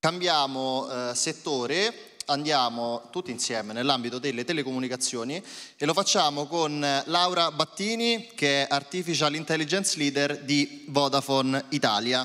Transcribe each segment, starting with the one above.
Cambiamo eh, settore, andiamo tutti insieme nell'ambito delle telecomunicazioni e lo facciamo con eh, Laura Battini che è Artificial Intelligence Leader di Vodafone Italia.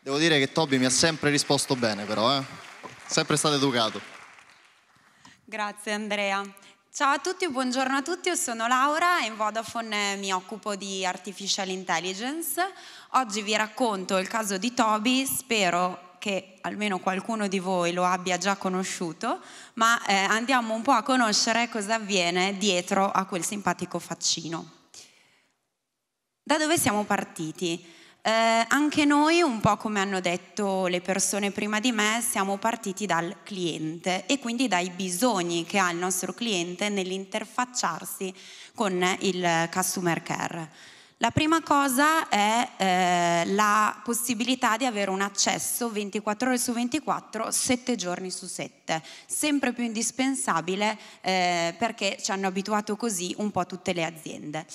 Devo dire che Toby mi ha sempre risposto bene però, eh? sempre stato educato. Grazie Andrea. Ciao a tutti, buongiorno a tutti, io sono Laura e in Vodafone mi occupo di Artificial Intelligence. Oggi vi racconto il caso di Toby, spero che almeno qualcuno di voi lo abbia già conosciuto, ma eh, andiamo un po' a conoscere cosa avviene dietro a quel simpatico faccino. Da dove siamo partiti? Eh, anche noi, un po' come hanno detto le persone prima di me, siamo partiti dal cliente e quindi dai bisogni che ha il nostro cliente nell'interfacciarsi con il customer care. La prima cosa è eh, la possibilità di avere un accesso 24 ore su 24, 7 giorni su 7, sempre più indispensabile eh, perché ci hanno abituato così un po' tutte le aziende.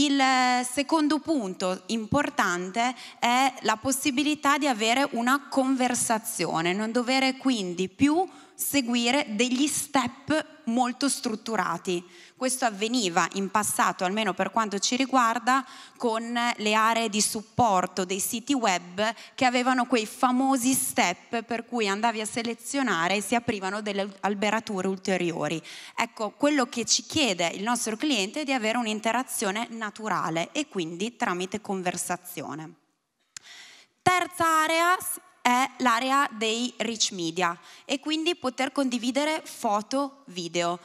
Il eh, secondo punto importante è la possibilità di avere una conversazione, non dovere quindi più seguire degli step molto strutturati. Questo avveniva in passato, almeno per quanto ci riguarda, con le aree di supporto dei siti web che avevano quei famosi step per cui andavi a selezionare e si aprivano delle alberature ulteriori. Ecco, quello che ci chiede il nostro cliente è di avere un'interazione naturale naturale e quindi tramite conversazione. Terza area è l'area dei rich media e quindi poter condividere foto, video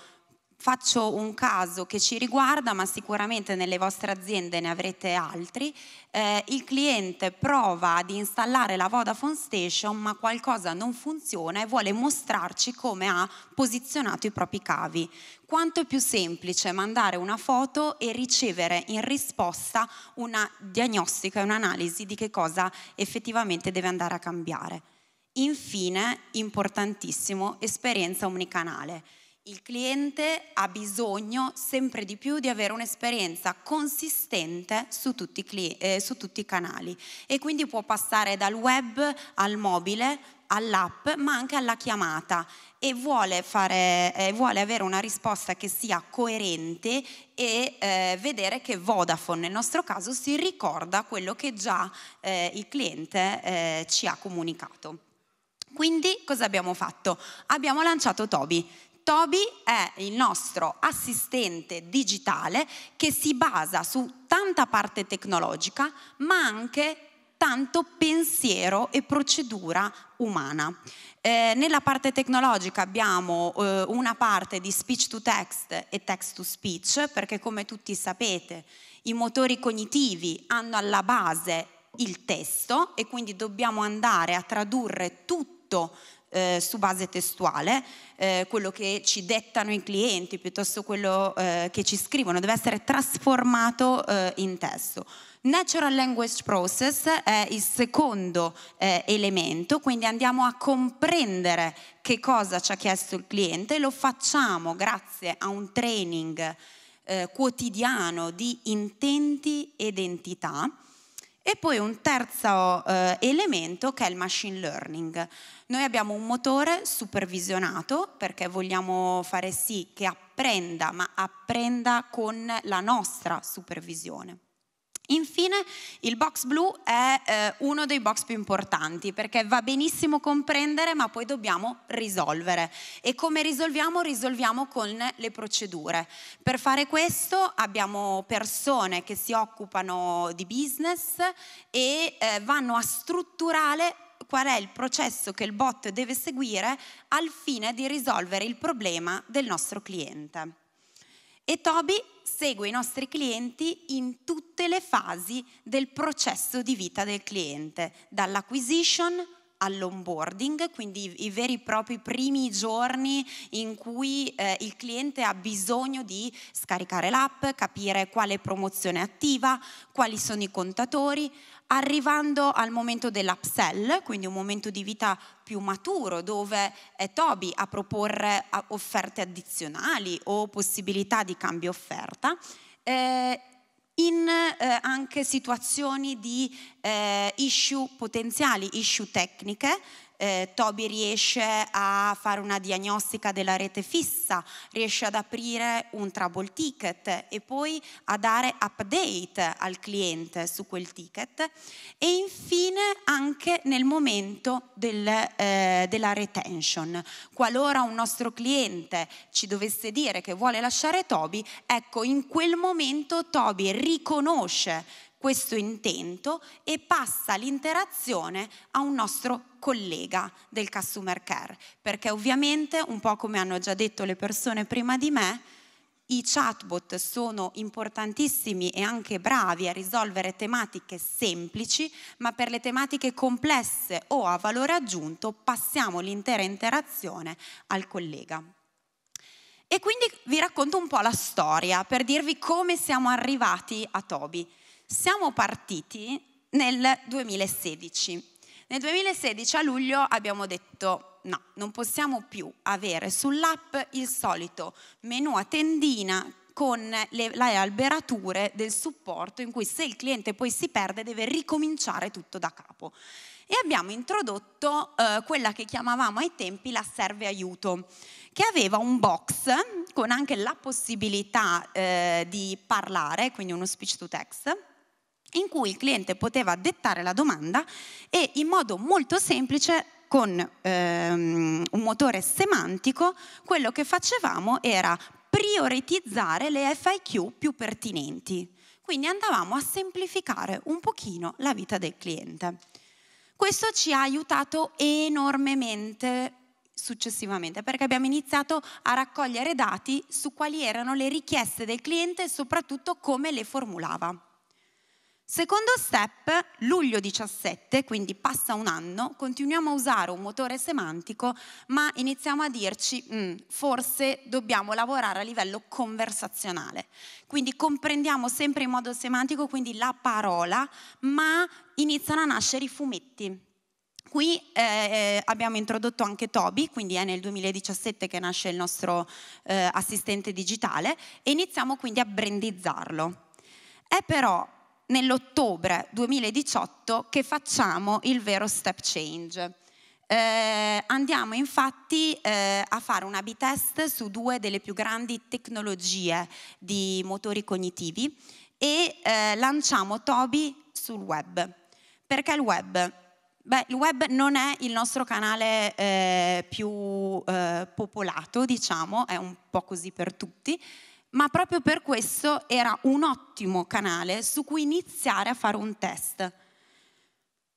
faccio un caso che ci riguarda, ma sicuramente nelle vostre aziende ne avrete altri, eh, il cliente prova ad installare la Vodafone Station, ma qualcosa non funziona e vuole mostrarci come ha posizionato i propri cavi. Quanto è più semplice mandare una foto e ricevere in risposta una diagnostica e un'analisi di che cosa effettivamente deve andare a cambiare. Infine, importantissimo, esperienza omnicanale il cliente ha bisogno sempre di più di avere un'esperienza consistente su tutti, eh, su tutti i canali e quindi può passare dal web al mobile, all'app, ma anche alla chiamata e vuole, fare, eh, vuole, avere una risposta che sia coerente e eh, vedere che Vodafone nel nostro caso si ricorda quello che già eh, il cliente eh, ci ha comunicato. Quindi cosa abbiamo fatto? Abbiamo lanciato Toby. Toby è il nostro assistente digitale che si basa su tanta parte tecnologica, ma anche tanto pensiero e procedura umana. Eh, nella parte tecnologica abbiamo eh, una parte di speech to text e text to speech, perché come tutti sapete i motori cognitivi hanno alla base il testo e quindi dobbiamo andare a tradurre tutto eh, su base testuale, eh, quello che ci dettano i clienti piuttosto quello eh, che ci scrivono, deve essere trasformato eh, in testo. Natural Language Process è il secondo eh, elemento, quindi andiamo a comprendere che cosa ci ha chiesto il cliente, lo facciamo grazie a un training eh, quotidiano di intenti ed entità e poi un terzo eh, elemento che è il machine learning. Noi abbiamo un motore supervisionato perché vogliamo fare sì che apprenda, ma apprenda con la nostra supervisione. Infine, il box blu è eh, uno dei box più importanti perché va benissimo comprendere ma poi dobbiamo risolvere. E come risolviamo? Risolviamo con le procedure. Per fare questo abbiamo persone che si occupano di business e eh, vanno a strutturare qual è il processo che il bot deve seguire al fine di risolvere il problema del nostro cliente. E Toby segue i nostri clienti in tutte le fasi del processo di vita del cliente, dall'acquisition all'onboarding, quindi i, veri e propri primi giorni in cui eh, il cliente ha bisogno di scaricare l'app, capire quale promozione è attiva, quali sono i contatori, arrivando al momento dell'upsell, quindi un momento di vita più maturo dove è eh, Toby a proporre offerte addizionali o possibilità di cambio offerta. Eh, in eh, anche situazioni di eh, issue potenziali, issue tecniche, eh, Toby riesce a fare una diagnostica della rete fissa, riesce ad aprire un trouble ticket e poi a dare update al cliente su quel ticket e infine anche nel momento del, eh, della retention. Qualora un nostro cliente ci dovesse dire che vuole lasciare Toby, ecco in quel momento Toby riconosce questo intento e passa l'interazione a un nostro collega del customer care, perché ovviamente, un po' come hanno già detto le persone prima di me, i chatbot sono importantissimi e anche bravi a risolvere tematiche semplici, ma per le tematiche complesse o a valore aggiunto passiamo l'intera interazione al collega. E quindi vi racconto un po' la storia per dirvi come siamo arrivati a Toby siamo partiti nel 2016. Nel 2016 a luglio abbiamo detto no, non possiamo più avere sull'app il solito menu a tendina con le, le, alberature del supporto in cui se il cliente poi si perde deve ricominciare tutto da capo. E abbiamo introdotto eh, quella che chiamavamo ai tempi la serve aiuto, che aveva un box con anche la possibilità eh, di parlare, quindi uno speech to text, in cui il cliente poteva dettare la domanda e in modo molto semplice con ehm, un motore semantico quello che facevamo era prioritizzare le FIQ più pertinenti. Quindi andavamo a semplificare un pochino la vita del cliente. Questo ci ha aiutato enormemente successivamente, perché abbiamo iniziato a raccogliere dati su quali erano le richieste del cliente e soprattutto come le formulava. Secondo step, luglio 17, quindi passa un anno, continuiamo a usare un motore semantico, ma iniziamo a dirci mm, forse dobbiamo lavorare a livello conversazionale. Quindi comprendiamo sempre in modo semantico quindi la parola, ma iniziano a nascere i fumetti. Qui eh, eh abbiamo introdotto anche Toby, quindi è nel 2017 che nasce il nostro eh, assistente digitale e iniziamo quindi a brandizzarlo. È però nell'ottobre 2018 che facciamo il vero step change. Eh, andiamo infatti eh, a fare una B-test su due delle più grandi tecnologie di motori cognitivi e eh, lanciamo Tobi sul web. Perché il web? Beh, il web non è il nostro canale eh, più eh, popolato, diciamo, è un po' così per tutti, ma proprio per questo era un ottimo canale su cui iniziare a fare un test.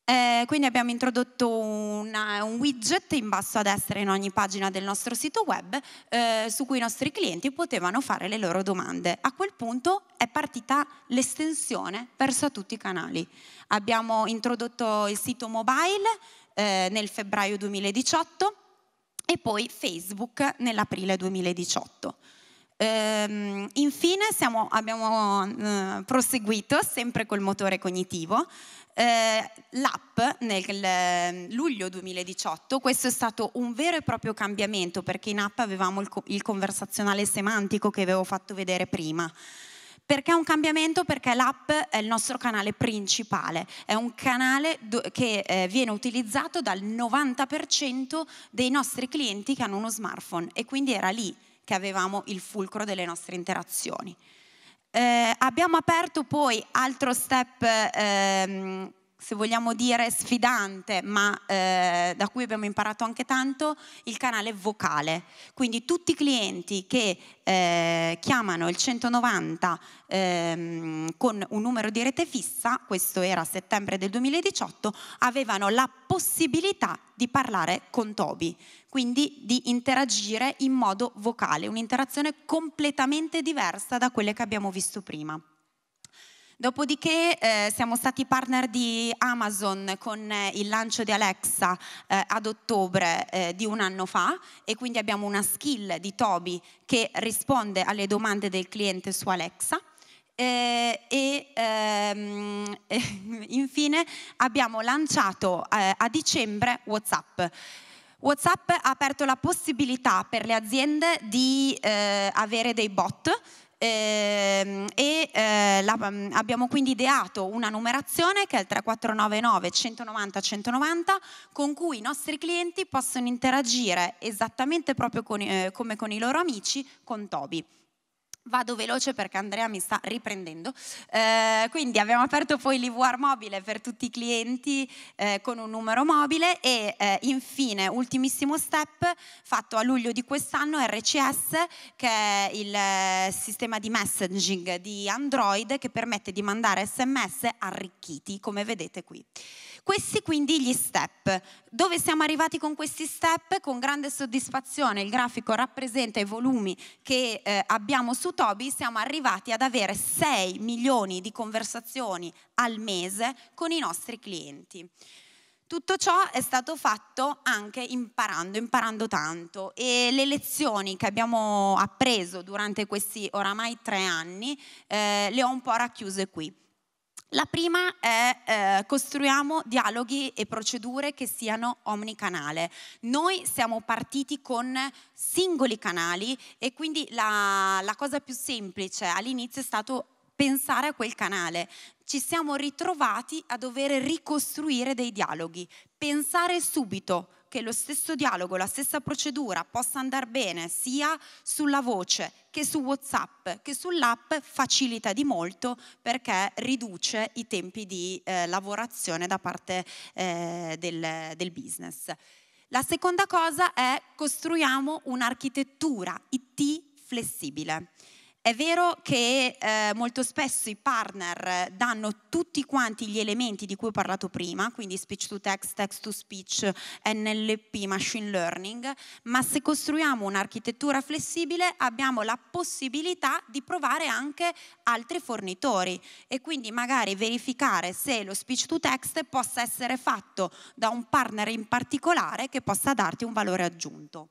Eh, quindi abbiamo introdotto una, un widget in basso a destra in ogni pagina del nostro sito web eh, su cui i nostri clienti potevano fare le loro domande. A quel punto è partita l'estensione verso tutti i canali. Abbiamo introdotto il sito mobile eh, nel febbraio 2018 e poi Facebook nell'aprile 2018. Ehm, infine siamo, abbiamo eh, proseguito sempre col motore cognitivo. Eh, L'app nel ehm, luglio 2018, questo è stato un vero e proprio cambiamento perché in app avevamo il, il conversazionale semantico che avevo fatto vedere prima. Perché è un cambiamento? Perché l'app è il nostro canale principale, è un canale che eh, viene utilizzato dal 90% dei nostri clienti che hanno uno smartphone e quindi era lì che avevamo il fulcro delle nostre interazioni. Eh, abbiamo aperto poi altro step ehm, se vogliamo dire sfidante, ma eh, da cui abbiamo imparato anche tanto, il canale vocale. Quindi tutti i clienti che eh, chiamano il 190 ehm, con un numero di rete fissa, questo era a settembre del 2018, avevano la possibilità di parlare con Toby, quindi di interagire in modo vocale, un'interazione completamente diversa da quelle che abbiamo visto prima. Dopodiché eh, siamo stati partner di Amazon con eh, il lancio di Alexa eh, ad ottobre eh, di un anno fa e quindi abbiamo una skill di Toby che risponde alle domande del cliente su Alexa. Eh, e ehm, eh, infine abbiamo lanciato eh, a dicembre WhatsApp. WhatsApp ha aperto la possibilità per le aziende di eh, avere dei bot Ehm, e eh, la, mm, abbiamo quindi ideato una numerazione che è il 3499 190 190 con cui i nostri clienti possono interagire esattamente proprio con, eh, come con i loro amici con Tobi. Vado veloce perché Andrea mi sta riprendendo. Eh, quindi abbiamo aperto poi l'IVR mobile per tutti i clienti eh, con un numero mobile e eh, infine, ultimissimo step, fatto a luglio di quest'anno, RCS, che è il eh, sistema di messaging di Android che permette di mandare sms arricchiti, come vedete qui. Questi quindi gli step. Dove siamo arrivati con questi step? Con grande soddisfazione il grafico rappresenta i volumi che eh, abbiamo su Toby siamo arrivati ad avere 6 milioni di conversazioni al mese con i nostri clienti. Tutto ciò è stato fatto anche imparando, imparando tanto e le lezioni che abbiamo appreso durante questi oramai tre anni eh, le ho un po' racchiuse qui. La prima è eh, costruiamo dialoghi e procedure che siano omnicanale. Noi siamo partiti con singoli canali e quindi la, la cosa più semplice all'inizio è stato pensare a quel canale. Ci siamo ritrovati a dover ricostruire dei dialoghi, pensare subito che lo stesso dialogo, la stessa procedura possa andare bene sia sulla voce che su WhatsApp, che sull'app facilita di molto perché riduce i tempi di eh, lavorazione da parte eh, del, del business. La seconda cosa è costruiamo un'architettura IT flessibile. È vero che eh, molto spesso i partner danno tutti quanti gli elementi di cui ho parlato prima, quindi speech to text, text to speech, NLP, machine learning, ma se costruiamo un'architettura flessibile abbiamo la possibilità di provare anche altri fornitori e quindi magari verificare se lo speech to text possa essere fatto da un partner in particolare che possa darti un valore aggiunto.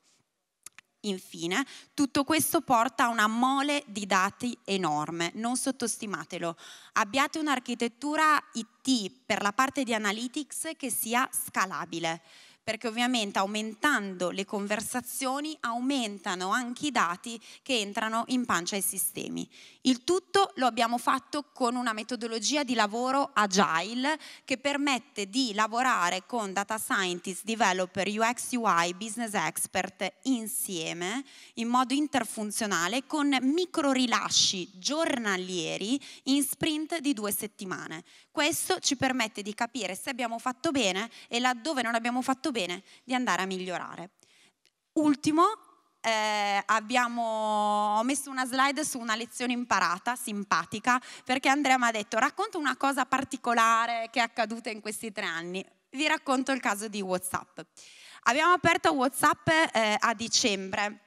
Infine, tutto questo porta a una mole di dati enorme, non sottostimatelo. Abbiate un'architettura IT per la parte di analytics che sia scalabile perché ovviamente aumentando le conversazioni aumentano anche i dati che entrano in pancia ai sistemi. Il tutto lo abbiamo fatto con una metodologia di lavoro agile che permette di lavorare con data scientist, developer, UX, UI, business expert insieme in modo interfunzionale con micro rilasci giornalieri in sprint di due settimane. Questo ci permette di capire se abbiamo fatto bene e laddove non abbiamo fatto bene bene, di andare a migliorare. Ultimo, eh, abbiamo, ho messo una slide su una lezione imparata, simpatica, perché Andrea mi ha detto racconta una cosa particolare che è accaduta in questi tre anni. Vi racconto il caso di Whatsapp. Abbiamo aperto Whatsapp eh, a dicembre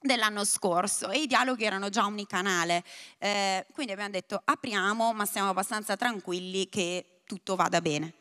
dell'anno scorso e i dialoghi erano già unicanale, eh, quindi abbiamo detto apriamo ma siamo abbastanza tranquilli che tutto vada bene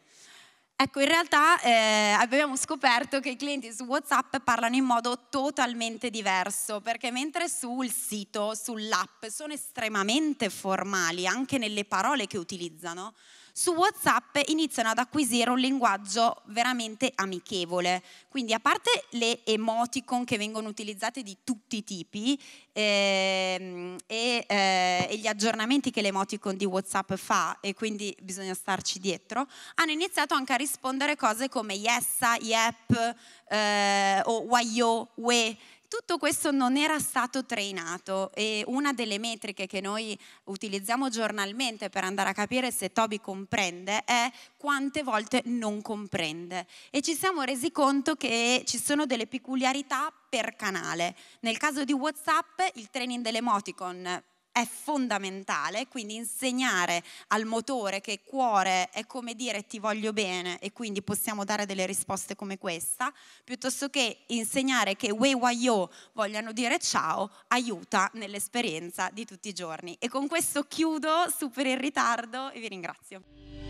Ecco, in realtà eh, abbiamo scoperto che i clienti su WhatsApp parlano in modo totalmente diverso, perché mentre sul sito, sull'app, sono estremamente formali anche nelle parole che utilizzano, su WhatsApp iniziano ad acquisire un linguaggio veramente amichevole. Quindi a parte le emoticon che vengono utilizzate di tutti i tipi ehm, e, eh, e gli aggiornamenti che l'emoticon di WhatsApp fa e quindi bisogna starci dietro, hanno iniziato anche a rispondere cose come yes, yep eh, o you, we tutto questo non era stato trainato e una delle metriche che noi utilizziamo giornalmente per andare a capire se Toby comprende è quante volte non comprende e ci siamo resi conto che ci sono delle peculiarità per canale. Nel caso di WhatsApp il training dell'emoticon è fondamentale, quindi insegnare al motore che cuore è come dire ti voglio bene e quindi possiamo dare delle risposte come questa, piuttosto che insegnare che we why yo vogliano dire ciao, aiuta nell'esperienza di tutti i giorni. E con questo chiudo super in ritardo e vi ringrazio.